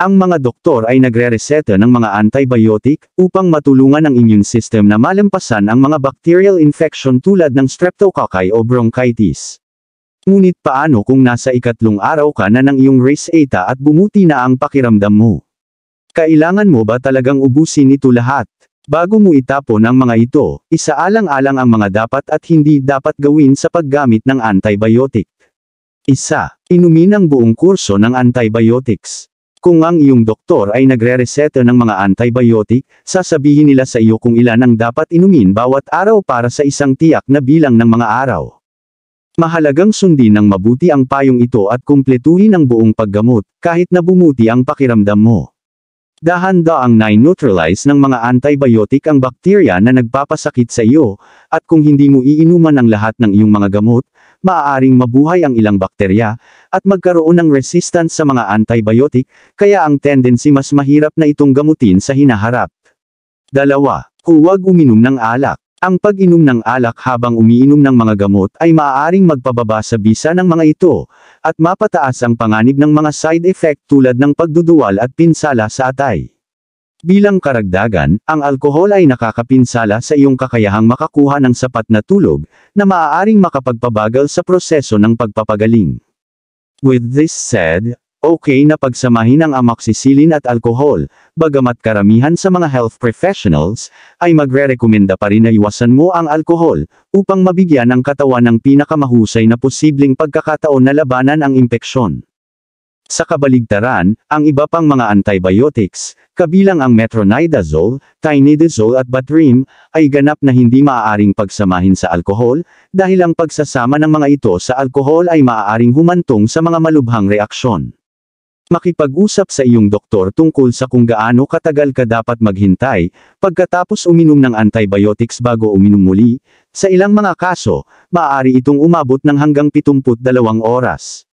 Ang mga doktor ay nagre-reseta ng mga antibiotic upang matulungan ang immune system na malampasan ang mga bacterial infection tulad ng streptococci o bronchitis. Ngunit paano kung nasa ikatlong araw ka na ng iyong race eta at bumuti na ang pakiramdam mo? Kailangan mo ba talagang ubusin ito lahat? Bago mo itapon ang mga ito, isaalang-alang ang mga dapat at hindi dapat gawin sa paggamit ng antibiotic. Isa, inumin ang buong kurso ng antibiotics. Kung ang iyong doktor ay nagre-reseta ng mga antibiotic, sasabihin nila sa iyo kung ilan ang dapat inumin bawat araw para sa isang tiyak na bilang ng mga araw. Mahalagang sundin ng mabuti ang payong ito at kumpletuhin ang buong paggamot, kahit na bumuti ang pakiramdam mo. dahan ang na-neutralize ng mga antibiotic ang bakterya na nagpapasakit sa iyo, at kung hindi mo iinuman ang lahat ng iyong mga gamot, maaaring mabuhay ang ilang bakterya, at magkaroon ng resistance sa mga antibiotic, kaya ang tendency mas mahirap na itong gamutin sa hinaharap. Dalawa, huwag uminom ng alak. Ang pag-inom ng alak habang umiinom ng mga gamot ay maaaring magpababa sa bisa ng mga ito, at mapataas ang panganib ng mga side effect tulad ng pagduduwal at pinsala sa atay. Bilang karagdagan, ang alkohol ay nakakapinsala sa iyong kakayahang makakuha ng sapat na tulog, na maaaring makapagpabagal sa proseso ng pagpapagaling. With this said, okay na pagsamahin ang amoxicillin at alkohol, bagamat karamihan sa mga health professionals, ay magre-rekomenda pa rin na iwasan mo ang alkohol, upang mabigyan ng katawan ng pinakamahusay na posibleng pagkakataon na labanan ang impeksyon. Sa kabaligtaran, ang iba pang mga antibiotics, kabilang ang metronidazole, tinidazole at batrim, ay ganap na hindi maaaring pagsamahin sa alkohol, dahil ang pagsasama ng mga ito sa alkohol ay maaaring humantong sa mga malubhang reaksyon. Makipag-usap sa iyong doktor tungkol sa kung gaano katagal ka dapat maghintay pagkatapos uminom ng antibiotics bago uminom muli. Sa ilang mga kaso, maaari itong umabot ng hanggang 72 oras.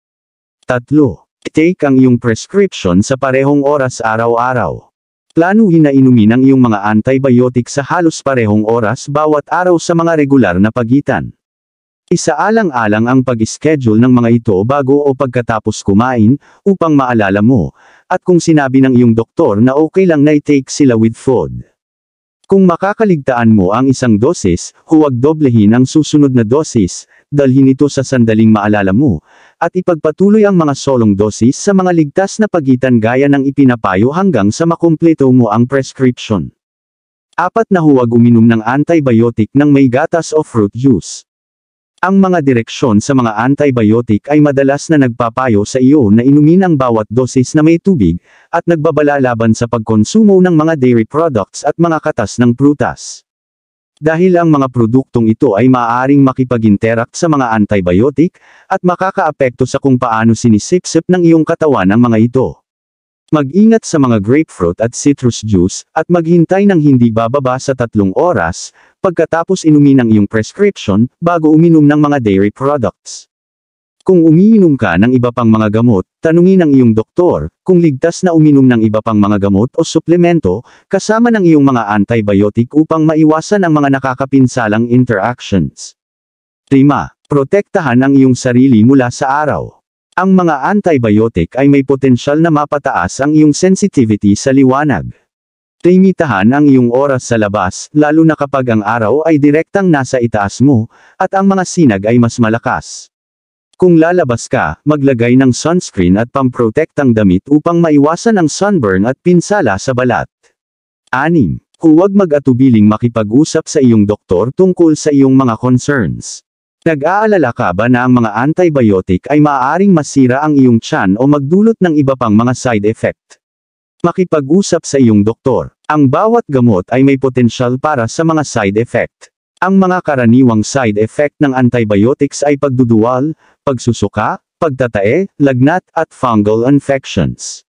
3. Take ang iyong prescription sa parehong oras araw-araw. Planuhin na inumin ang iyong mga antibiotic sa halos parehong oras bawat araw sa mga regular na pagitan. Isaalang-alang ang pag-schedule ng mga ito bago o pagkatapos kumain, upang maalala mo, at kung sinabi ng iyong doktor na okay lang na i-take sila with food. Kung makakaligtaan mo ang isang dosis, huwag doblehin ang susunod na dosis, dalhin ito sa sandaling maalala mo, at ipagpatuloy ang mga solong dosis sa mga ligtas na pagitan gaya ng ipinapayo hanggang sa makumpleto mo ang prescription. Apat na huwag uminom ng antibiotic ng may gatas o fruit juice. Ang mga direksyon sa mga antibiotic ay madalas na nagpapayo sa iyo na inumin ang bawat dosis na may tubig, at nagbabala laban sa pagkonsumo ng mga dairy products at mga katas ng prutas. Dahil ang mga produktong ito ay maaaring makipag-interact sa mga antibiotic, at makakaapekto sa kung paano sinisipsip ng iyong katawan ang mga ito. Mag-ingat sa mga grapefruit at citrus juice, at maghintay ng hindi bababa sa tatlong oras, pagkatapos inumin ang iyong prescription, bago uminom ng mga dairy products. Kung umiinom ka ng iba pang mga gamot, tanungin ang iyong doktor, kung ligtas na uminom ng iba pang mga gamot o suplemento, kasama ng iyong mga antibiotic upang maiwasan ang mga nakakapinsalang interactions. 5. protektahan ang iyong sarili mula sa araw. Ang mga antibiotic ay may potensyal na mapataas ang iyong sensitivity sa liwanag. Timitahan ang iyong oras sa labas, lalo na kapag ang araw ay direktang nasa itaas mo, at ang mga sinag ay mas malakas. Kung lalabas ka, maglagay ng sunscreen at pamprotektang damit upang maiwasan ang sunburn at pinsala sa balat. 6. Huwag mag-atubiling makipag-usap sa iyong doktor tungkol sa iyong mga concerns. Nag-aalala ka ba na ang mga antibiotic ay maaaring masira ang iyong tiyan o magdulot ng iba pang mga side effect? Makipag-usap sa iyong doktor. Ang bawat gamot ay may potensyal para sa mga side effect. Ang mga karaniwang side effect ng antibiotics ay pagduduwal, pagsusuka, pagtatae, lagnat at fungal infections.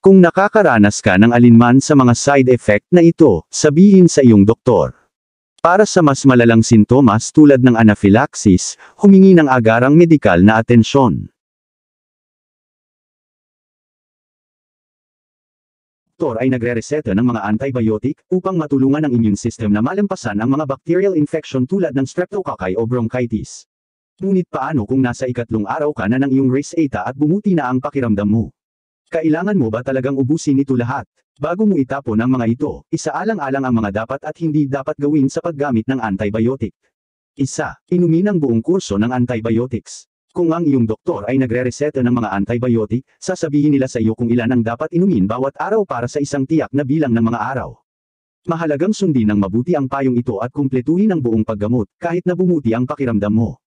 Kung nakakaranas ka ng alinman sa mga side effect na ito, sabihin sa iyong doktor. Para sa mas malalang sintomas tulad ng anaphylaxis, humingi ng agarang medikal na atensyon. doktor ay nagre-reseta ng mga antibiotic upang matulungan ang immune system na malampasan ang mga bacterial infection tulad ng streptococci o bronchitis. Ngunit paano kung nasa ikatlong araw ka na ng iyong race eta at bumuti na ang pakiramdam mo? Kailangan mo ba talagang ubusin ito lahat? Bago mo itapon ang mga ito, isaalang-alang ang mga dapat at hindi dapat gawin sa paggamit ng antibiotic. Isa, inumin ang buong kurso ng antibiotics. Kung ang iyong doktor ay nagre-reseta ng mga antibiotic, sasabihin nila sa iyo kung ilan ang dapat inumin bawat araw para sa isang tiyak na bilang ng mga araw. Mahalagang sundin ng mabuti ang payong ito at kumpletuhin ang buong paggamot, kahit na bumuti ang pakiramdam mo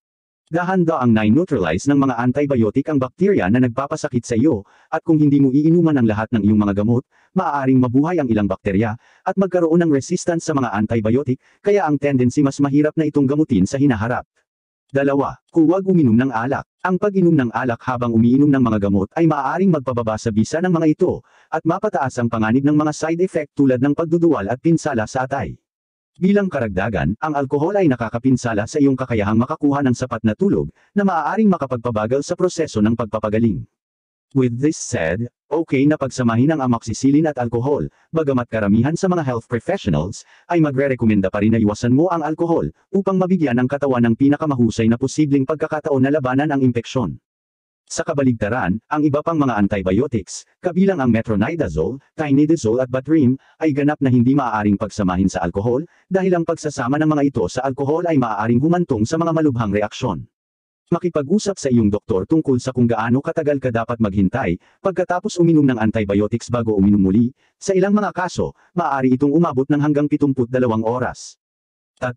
dahan-daang na-neutralize ng mga antibiotic ang bakterya na nagpapasakit sa iyo, at kung hindi mo iinuman ang lahat ng iyong mga gamot, maaaring mabuhay ang ilang bakterya, at magkaroon ng resistance sa mga antibiotic, kaya ang tendency mas mahirap na itong gamutin sa hinaharap. Dalawa, huwag uminom ng alak. Ang pag-inom ng alak habang umiinom ng mga gamot ay maaaring magpababa sa bisa ng mga ito, at mapataas ang panganib ng mga side effect tulad ng pagduduwal at pinsala sa atay. Bilang karagdagan, ang alkohol ay nakakapinsala sa iyong kakayahang makakuha ng sapat na tulog, na maaaring makapagpabagal sa proseso ng pagpapagaling. With this said, okay na pagsamahin ang amoxicillin at alkohol, bagamat karamihan sa mga health professionals, ay magre-rekomenda pa rin na iwasan mo ang alkohol, upang mabigyan ng katawan ng pinakamahusay na posibleng pagkakataon na labanan ang impeksyon. Sa kabaligtaran, ang iba pang mga antibiotics, kabilang ang metronidazole, tinidazole at batrim, ay ganap na hindi maaaring pagsamahin sa alkohol, dahil ang pagsasama ng mga ito sa alkohol ay maaaring humantong sa mga malubhang reaksyon. Makipag-usap sa iyong doktor tungkol sa kung gaano katagal ka dapat maghintay pagkatapos uminom ng antibiotics bago uminom muli. Sa ilang mga kaso, maaari itong umabot ng hanggang 72 oras. 3.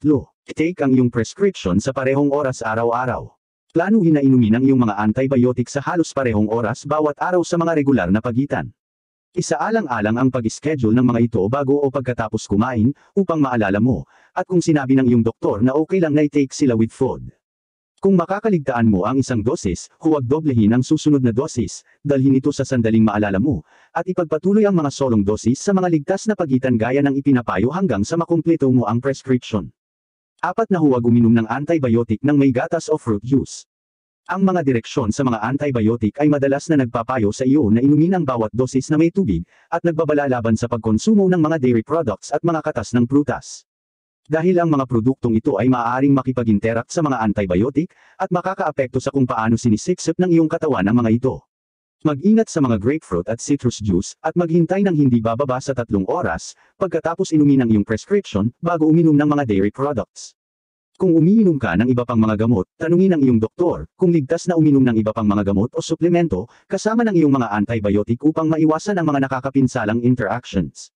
Take ang iyong prescription sa parehong oras araw-araw. Planuhin na inumin ang iyong mga antibiotic sa halos parehong oras bawat araw sa mga regular na pagitan. Isaalang-alang ang pag-schedule ng mga ito bago o pagkatapos kumain, upang maalala mo, at kung sinabi ng iyong doktor na okay lang na i-take sila with food. Kung makakaligtaan mo ang isang dosis, huwag doblehin ang susunod na dosis, dalhin ito sa sandaling maalala mo, at ipagpatuloy ang mga solong dosis sa mga ligtas na pagitan gaya ng ipinapayo hanggang sa makumpleto mo ang prescription. Apat na huwag uminom ng antibiotic ng may gatas o fruit juice. Ang mga direksyon sa mga antibiotic ay madalas na nagpapayo sa iyo na inumin ang bawat dosis na may tubig, at nagbabala laban sa pagkonsumo ng mga dairy products at mga katas ng prutas. Dahil ang mga produktong ito ay maaaring makipag-interact sa mga antibiotic, at makakaapekto sa kung paano sinisiksip ng iyong katawan ang mga ito. Mag-ingat sa mga grapefruit at citrus juice, at maghintay ng hindi bababa sa tatlong oras, pagkatapos inumin ang iyong prescription, bago uminom ng mga dairy products. Kung umiinom ka ng iba pang mga gamot, tanungin ang iyong doktor, kung ligtas na uminom ng iba pang mga gamot o suplemento, kasama ng iyong mga antibiotic upang maiwasan ang mga nakakapinsalang interactions.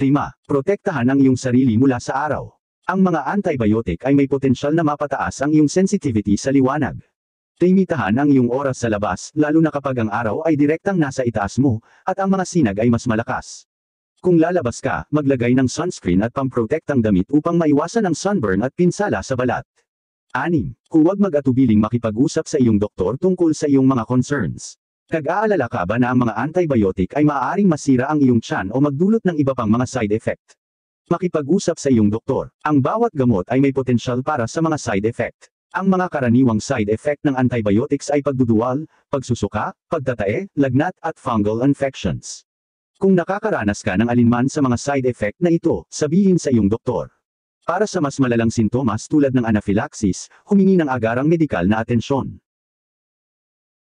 5. Protektahan ang iyong sarili mula sa araw. Ang mga antibiotic ay may potensyal na mapataas ang iyong sensitivity sa liwanag. Limitahan ang iyong oras sa labas, lalo na kapag ang araw ay direktang nasa itaas mo, at ang mga sinag ay mas malakas. Kung lalabas ka, maglagay ng sunscreen at pamprotektang damit upang maiwasan ang sunburn at pinsala sa balat. 6. Huwag mag-atubiling makipag-usap sa iyong doktor tungkol sa iyong mga concerns. kag aalala ka ba na ang mga antibiotic ay maaaring masira ang iyong tiyan o magdulot ng iba pang mga side effect? Makipag-usap sa iyong doktor. Ang bawat gamot ay may potensyal para sa mga side effect. Ang mga karaniwang side effect ng antibiotics ay pagduduwal, pagsusuka, pagtatae, lagnat at fungal infections. Kung nakakaranas ka ng alinman sa mga side effect na ito, sabihin sa iyong doktor. Para sa mas malalang sintomas tulad ng anaphylaxis, humingi ng agarang medikal na atensyon.